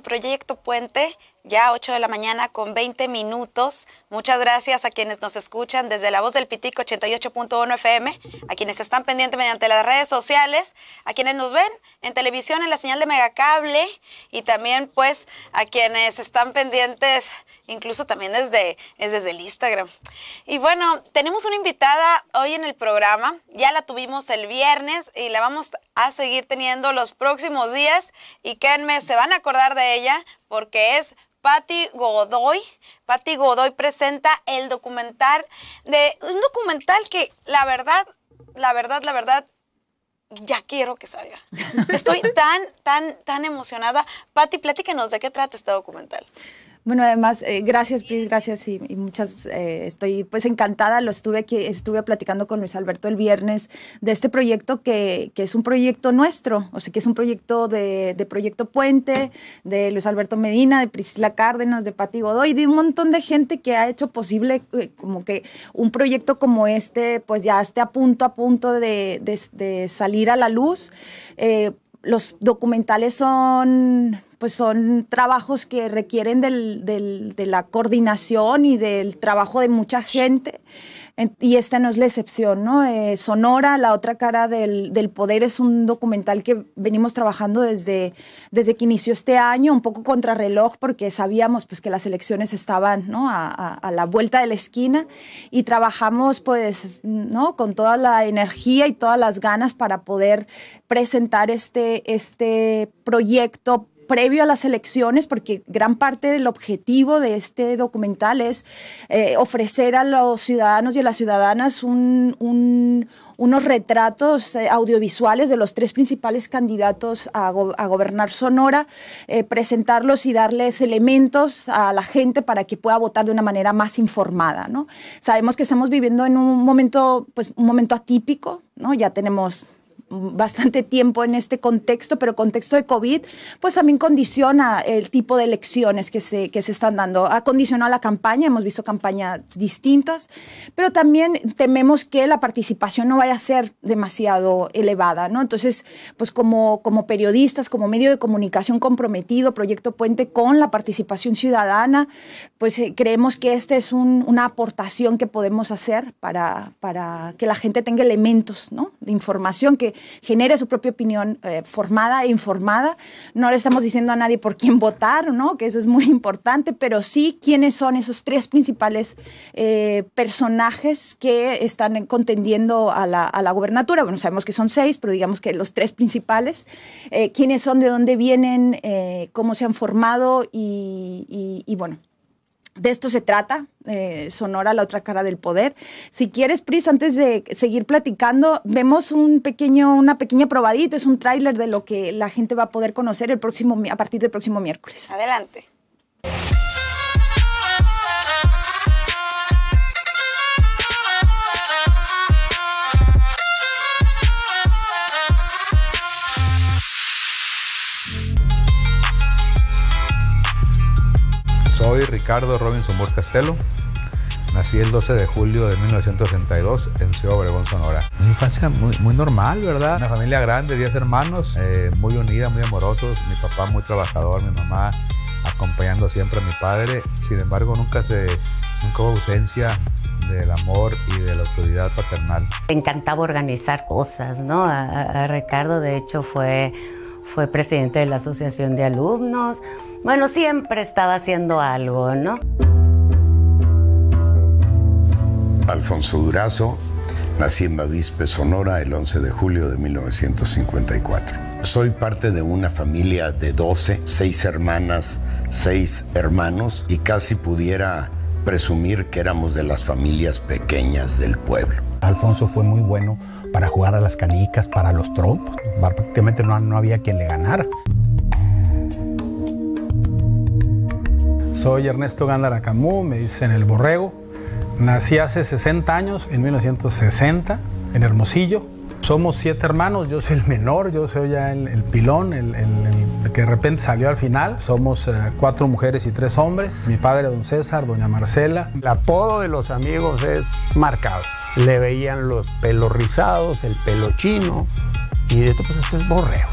Proyecto Puente, ya 8 de la mañana con 20 minutos. Muchas gracias a quienes nos escuchan desde La Voz del Pitico 88.1 FM, a quienes están pendientes mediante las redes sociales, a quienes nos ven en televisión en la señal de Megacable y también pues a quienes están pendientes incluso también desde, desde el Instagram. Y bueno, tenemos una invitada hoy en el programa, ya la tuvimos el viernes y la vamos a seguir teniendo los próximos días y créanme, se van a acordar de ella porque es Patti Godoy. Patti Godoy presenta el documental de un documental que la verdad, la verdad, la verdad ya quiero que salga. Estoy tan, tan, tan emocionada. Patti, platíquenos de qué trata este documental. Bueno, además, eh, gracias, Pris, gracias y, muchas, eh, estoy pues encantada, lo estuve aquí, estuve platicando con Luis Alberto el viernes de este proyecto que, que es un proyecto nuestro, o sea, que es un proyecto de, Proyecto Puente, de Luis Alberto Medina, de Priscila Cárdenas, de Pati Godoy, de un montón de gente que ha hecho posible eh, como que un proyecto como este, pues ya esté a punto, a punto de salir a la luz. los documentales son pues son trabajos que requieren del, de la coordinación y del trabajo de mucha gente. Y esta no es la excepción, ¿no? Eh, Sonora, la otra cara del, del, poder, es un documental que venimos trabajando desde, desde que inició este año, un poco contrarreloj, porque sabíamos pues, que las elecciones estaban ¿no? a, a, la vuelta de la esquina y trabajamos pues, ¿no? con toda la energía y todas las ganas para poder presentar este, este proyecto previo a las elecciones, porque gran parte del objetivo de este documental es eh, ofrecer a los ciudadanos y a las ciudadanas unos retratos eh, audiovisuales de los tres principales candidatos a, gobernar Sonora, eh, presentarlos y darles elementos a la gente para que pueda votar de una manera más informada. Sabemos que estamos viviendo en un momento, pues, un momento atípico, ¿no? ya tenemos bastante tiempo en este contexto, pero contexto de COVID, pues también condiciona el tipo de elecciones que se, que se están dando. Ha condicionado la campaña, hemos visto campañas distintas, pero también tememos que la participación no vaya a ser demasiado elevada, ¿no? Entonces, pues como, como periodistas, como medio de comunicación comprometido, Proyecto Puente con la participación ciudadana, pues eh, creemos que esta es un, una aportación que podemos hacer para, para que la gente tenga elementos, ¿no? De información que genera su propia opinión eh, formada e informada. No le estamos diciendo a nadie por quién votar, ¿no? Que eso es muy importante, pero sí quiénes son esos tres principales eh, personajes que están contendiendo a la, a gubernatura. Bueno, sabemos que son seis, pero digamos que los tres principales. Eh, quiénes son, de dónde vienen, cómo se han formado y bueno, de esto se trata, eh, Sonora, la otra cara del poder. Si quieres, Pris, antes de seguir platicando, vemos un pequeño, una pequeña probadita, es un tráiler de lo que la gente va a poder conocer el próximo, a partir del próximo miércoles. Adelante. Ricardo Robinson Bors Castelo. Nací el 12 de julio de 1962 en Ciudad Obregón, Sonora. Una infancia muy, normal, ¿verdad? Una familia grande, 10 hermanos, eh, muy unida, muy amorosos. Mi papá muy trabajador, mi mamá acompañando siempre a mi padre. Sin embargo, nunca, se, nunca hubo ausencia del amor y de la autoridad paternal. Me encantaba organizar cosas, ¿no? Ricardo, de hecho, fue, fue presidente de la Asociación de Alumnos. Bueno, siempre estaba haciendo algo, ¿no? Alfonso Durazo, nací en Bavispe, Sonora, el 11 de julio de 1954. Soy parte de una familia de 12, seis hermanas, seis hermanos y casi pudiera presumir que éramos de las familias pequeñas del pueblo. Alfonso fue muy bueno para jugar a las canicas, para los trompos. Prácticamente no había quien le ganara. Soy Ernesto Gándara Camú, me dicen el borrego. Nací hace 60 años, en 1960, en Hermosillo. Somos siete hermanos, yo soy el menor, yo soy ya el, el pilón, el, que de repente salió al final. Somos eh, cuatro mujeres y tres hombres. Mi padre, don César, doña Marcela. El apodo de los amigos es marcado. Le veían los pelos rizados, el pelo chino, y de pues, esto pues es borrego.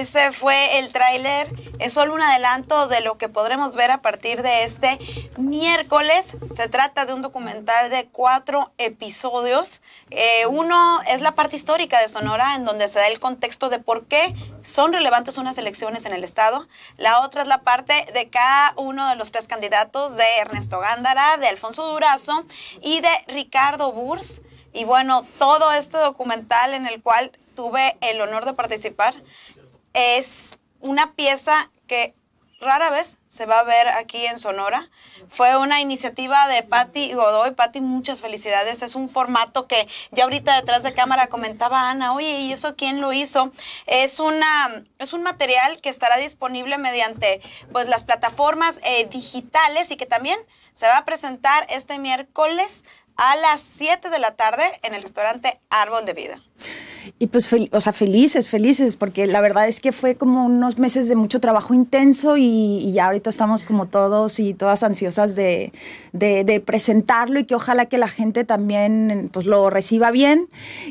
Ese fue el tráiler. Es solo un adelanto de lo que podremos ver a partir de este miércoles. Se trata de un documental de cuatro episodios. Eh, uno es la parte histórica de Sonora, en donde se da el contexto de por qué son relevantes unas elecciones en el Estado. La otra es la parte de cada uno de los tres candidatos, de Ernesto Gándara, de Alfonso Durazo y de Ricardo Burs. Y bueno, todo este documental en el cual tuve el honor de participar es una pieza que rara vez se va a ver aquí en Sonora. Fue una iniciativa de Patti Godoy. Patti, muchas felicidades. Es un formato que ya ahorita detrás de cámara comentaba Ana, oye, ¿y eso quién lo hizo? Es, una, es un material que estará disponible mediante pues, las plataformas eh, digitales y que también se va a presentar este miércoles a las 7 de la tarde en el restaurante Árbol de Vida. Y pues, o sea, felices, felices, porque la verdad es que fue como unos meses de mucho trabajo intenso y, ya ahorita estamos como todos y todas ansiosas de, presentarlo y que ojalá que la gente también pues lo reciba bien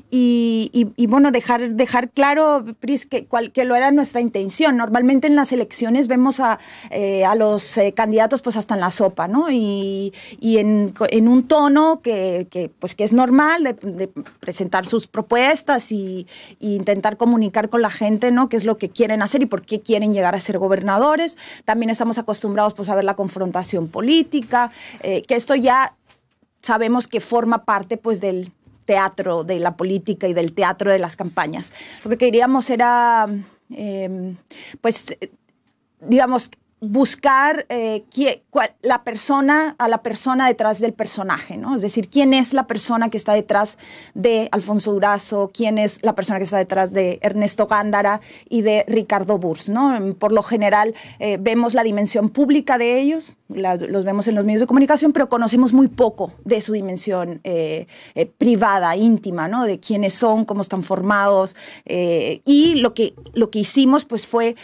y, bueno, dejar, dejar claro, Pris, que, lo era nuestra intención. Normalmente en las elecciones vemos a, eh, los eh, candidatos pues hasta en la sopa, ¿no? Y, en, un tono que, pues que es normal de presentar sus propuestas y, intentar comunicar con la gente, ¿no? Qué es lo que quieren hacer y por qué quieren llegar a ser gobernadores. También estamos acostumbrados, pues, a ver la confrontación política, eh, que esto ya sabemos que forma parte, pues, del teatro de la política y del teatro de las campañas. Lo que queríamos era, em, pues, digamos, buscar eh, la persona a la persona detrás del personaje, ¿no? Es decir, quién es la persona que está detrás de Alfonso Durazo, quién es la persona que está detrás de Ernesto Gándara y de Ricardo Burs, ¿no? Por lo general eh, vemos la dimensión pública de ellos, los vemos en los medios de comunicación, pero conocemos muy poco de su dimensión eh, privada, íntima, ¿no? De quiénes son, cómo están formados y lo que, lo que hicimos pues fue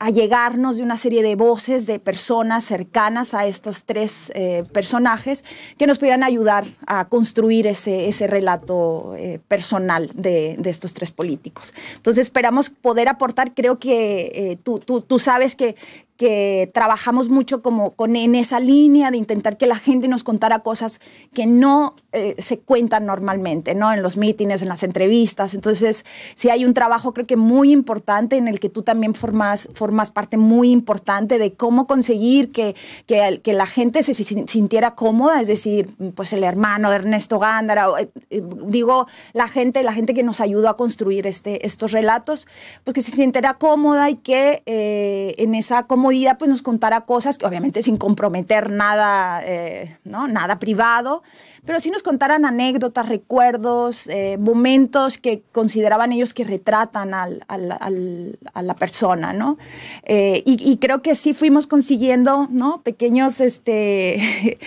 a llegarnos de una serie de voces de personas cercanas a estos tres eh, personajes que nos pudieran ayudar a construir ese, ese relato eh, personal de, estos tres políticos. Entonces esperamos poder aportar, creo que eh, tú, tú, tú, sabes que, que trabajamos mucho como con, en esa línea de intentar que la gente nos contara cosas que no eh, se cuentan normalmente, ¿no? En los mítines, en las entrevistas. Entonces, sí hay un trabajo creo que muy importante en el que tú también formas, formas parte muy importante de cómo conseguir que, que, que la gente se sintiera cómoda, es decir, pues el hermano de Ernesto Gándara, eh, eh, digo, la gente, la gente que nos ayudó a construir este, estos relatos, pues que se sintiera cómoda y que en esa cómoda pues nos contara cosas que obviamente sin comprometer nada, eh, ¿no? nada privado, pero sí nos contaran anécdotas, recuerdos, eh, momentos que consideraban ellos que retratan al, al, al, a la persona, ¿no? Eh, y, y, creo que sí fuimos consiguiendo, ¿no? Pequeños este,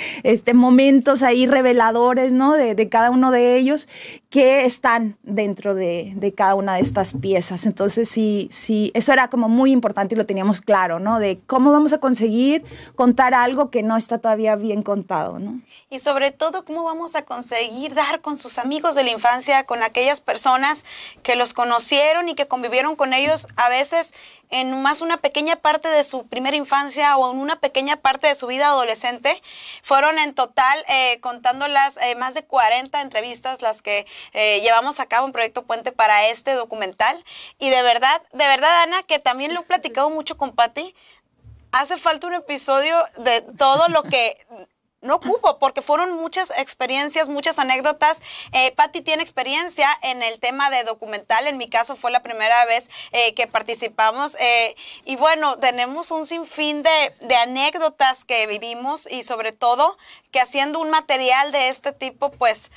este momentos ahí reveladores, ¿no? De, de cada uno de ellos que están dentro de, de, cada una de estas piezas. Entonces sí, sí, eso era como muy importante y lo teníamos claro, ¿no? De cómo vamos a conseguir contar algo que no está todavía bien contado, ¿no? Y sobre todo, cómo vamos a conseguir dar con sus amigos de la infancia, con aquellas personas que los conocieron y que convivieron con ellos a veces en más una pequeña parte de su primera infancia o en una pequeña parte de su vida adolescente. Fueron en total, eh, contando las eh, más de 40 entrevistas las que eh, llevamos a cabo en Proyecto Puente para este documental. Y de verdad, de verdad, Ana, que también lo he platicado mucho con Patti, hace falta un episodio de todo lo que no ocupo, porque fueron muchas experiencias, muchas anécdotas. Eh, Patti tiene experiencia en el tema de documental, en mi caso fue la primera vez eh, que participamos. Eh, y bueno, tenemos un sinfín de, anécdotas que vivimos y sobre todo que haciendo un material de este tipo, pues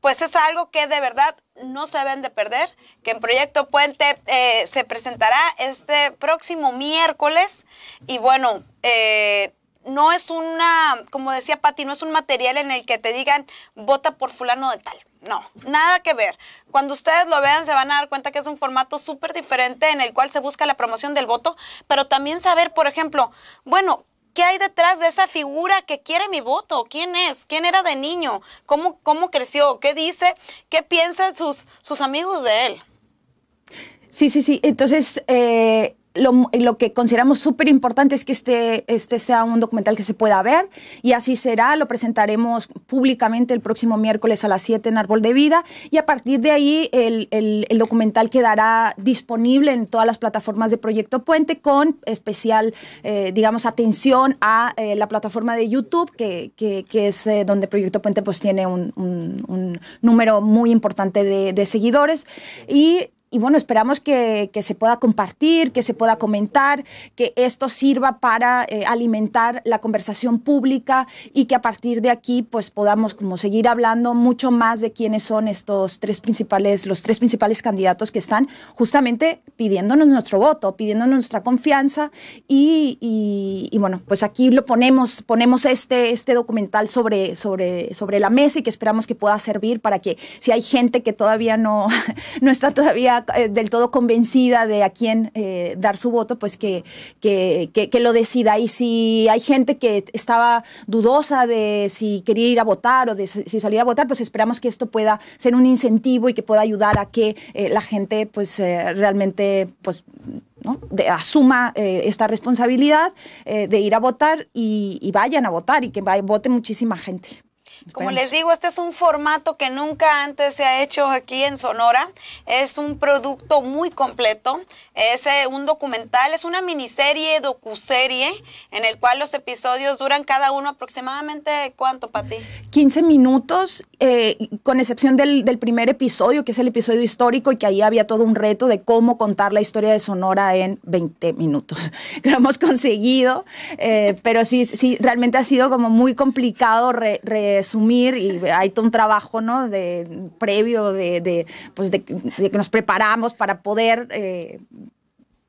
pues es algo que de verdad no se deben de perder, que en Proyecto Puente eh, se presentará este próximo miércoles. Y bueno, eh, no es una, como decía Patti, no es un material en el que te digan vota por fulano de tal. No, nada que ver. Cuando ustedes lo vean se van a dar cuenta que es un formato súper diferente en el cual se busca la promoción del voto, pero también saber, por ejemplo, bueno, ¿Qué hay detrás de esa figura que quiere mi voto? ¿Quién es? ¿Quién era de niño? ¿Cómo, creció? ¿Qué dice? ¿Qué piensan sus, sus amigos de él? Sí, sí, sí. Entonces, eh, lo, que consideramos súper importante es que este, este sea un documental que se pueda ver y así será. Lo presentaremos públicamente el próximo miércoles a las 7 en Árbol de Vida y a partir de ahí el, el, documental quedará disponible en todas las plataformas de Proyecto Puente con especial, eh, digamos, atención a eh, la plataforma de YouTube que, que, es eh, donde Proyecto Puente pues tiene un, un, número muy importante de, de seguidores y y bueno, esperamos que, que, se pueda compartir, que se pueda comentar, que esto sirva para eh, alimentar la conversación pública y que a partir de aquí pues podamos como seguir hablando mucho más de quiénes son estos tres principales, los tres principales candidatos que están justamente pidiéndonos nuestro voto, pidiéndonos nuestra confianza y, y, y bueno, pues aquí lo ponemos, ponemos este, este documental sobre, sobre, sobre la mesa y que esperamos que pueda servir para que si hay gente que todavía no, no está todavía eh, del todo convencida de a quién eh, dar su voto, pues que, que, lo decida. Y si hay gente que estaba dudosa de si quería ir a votar o de si salir a votar, pues esperamos que esto pueda ser un incentivo y que pueda ayudar a que eh, la gente pues realmente pues asuma esta responsabilidad de ir a votar y, vayan a votar y que vote muchísima gente. Como les digo, este es un formato que nunca antes se ha hecho aquí en Sonora. Es un producto muy completo. Es eh, un documental, es una miniserie, docuserie, en el cual los episodios duran cada uno aproximadamente, ¿cuánto, Pati? 15 minutos, eh, con excepción del, primer episodio, que es el episodio histórico, y que ahí había todo un reto de cómo contar la historia de Sonora en 20 minutos. Lo hemos conseguido, eh, pero sí, sí, realmente ha sido como muy complicado resolverlo asumir y hay todo un trabajo ¿no? de, previo de, pues que nos preparamos para poder eh,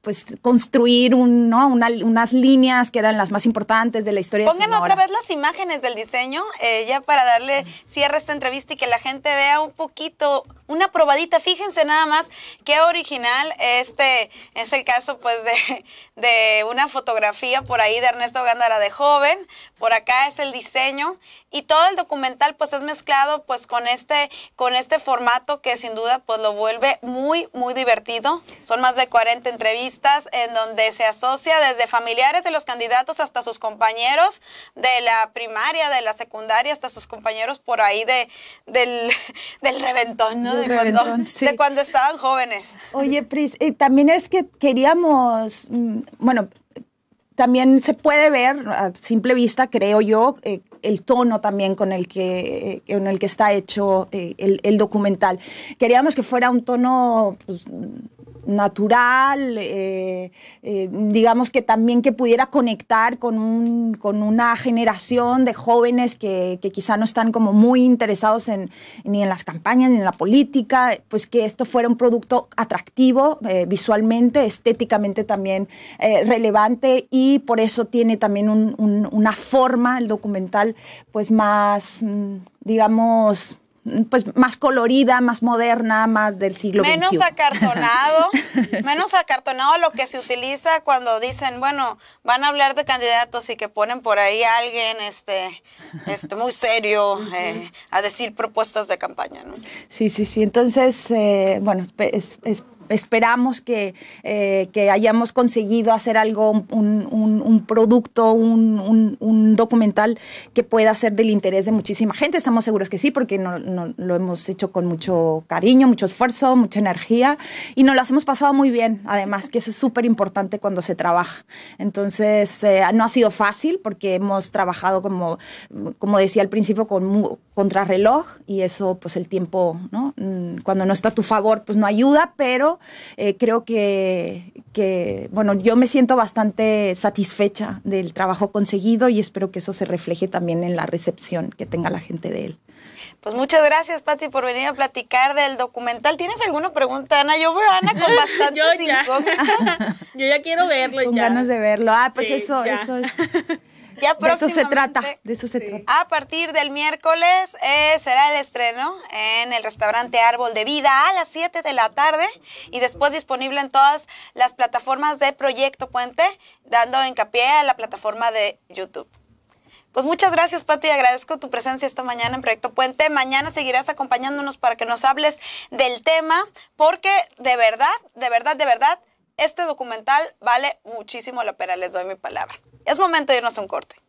pues construir un, ¿no? unas líneas que eran las más importantes de la historia. Pongan otra vez las imágenes del diseño, eh, ya para darle cierre a esta entrevista y que la gente vea un poquito, una probadita. Fíjense nada más qué original. Este es el caso pues de, de una fotografía por ahí de Ernesto Gándara de joven. Por acá es el diseño y todo el documental pues es mezclado pues con este, con este formato que sin duda pues lo vuelve muy, muy divertido. Son más de 40 entrevistas en donde se asocia desde familiares de los candidatos hasta sus compañeros de la primaria, de la secundaria, hasta sus compañeros por ahí de, del, del reventón, ¿no? De, cuando, estaban jóvenes. Oye, Pris, eh, también es que queríamos, mm, bueno, también se puede ver a simple vista, creo yo, eh, el tono también con el que, en eh, el que está hecho el, documental. Queríamos que fuera un tono pues, natural, eh, eh, digamos que también que pudiera conectar con, una generación de jóvenes que, quizá no están como muy interesados en, ni en las campañas ni en la política, pues que esto fuera un producto atractivo eh, visualmente, estéticamente también relevante y por eso tiene también una forma, el documental, pues más, mm, digamos, pues más colorida, más moderna, más del siglo menos acartonado, menos acartonado lo que se utiliza cuando dicen, bueno, van a hablar de candidatos y que ponen por ahí a alguien este, este muy serio eh, a decir propuestas de campaña, ¿no? Sí, sí, sí. Entonces, eh, bueno, es esperamos que, eh, que hayamos conseguido hacer algo, un, un, producto, un, un, documental que pueda ser del interés de muchísima gente. Estamos seguros que sí, porque lo hemos hecho con mucho cariño, mucho esfuerzo, mucha energía y nos lo hemos pasado muy bien, además, que eso es súper importante cuando se trabaja. Entonces, eh, no ha sido fácil porque hemos trabajado, como, como decía al principio, con contrarreloj y eso, pues el tiempo, ¿no? Mm, cuando no está a tu favor, pues no ayuda, pero eh, creo que, que, bueno, yo me siento bastante satisfecha del trabajo conseguido y espero que eso se refleje también en la recepción que tenga la gente de él. Pues muchas gracias, Pati, por venir a platicar del documental. ¿Tienes alguna pregunta, Ana? Yo veo a Ana con bastante yo, ya. yo ya quiero verlo. Con ganas de verlo. Ah, pues eso, eso es de eso se trata. De A partir del miércoles eh, será el estreno en el restaurante Árbol de Vida a las 7 de la tarde y después disponible en todas las plataformas de Proyecto Puente, dando hincapié a la plataforma de YouTube. Pues muchas gracias, Pati. Agradezco tu presencia esta mañana en Proyecto Puente. Mañana seguirás acompañándonos para que nos hables del tema, porque de verdad, de verdad, de verdad, este documental vale muchísimo la pena. Les doy mi palabra. Es momento de irnos a un corte.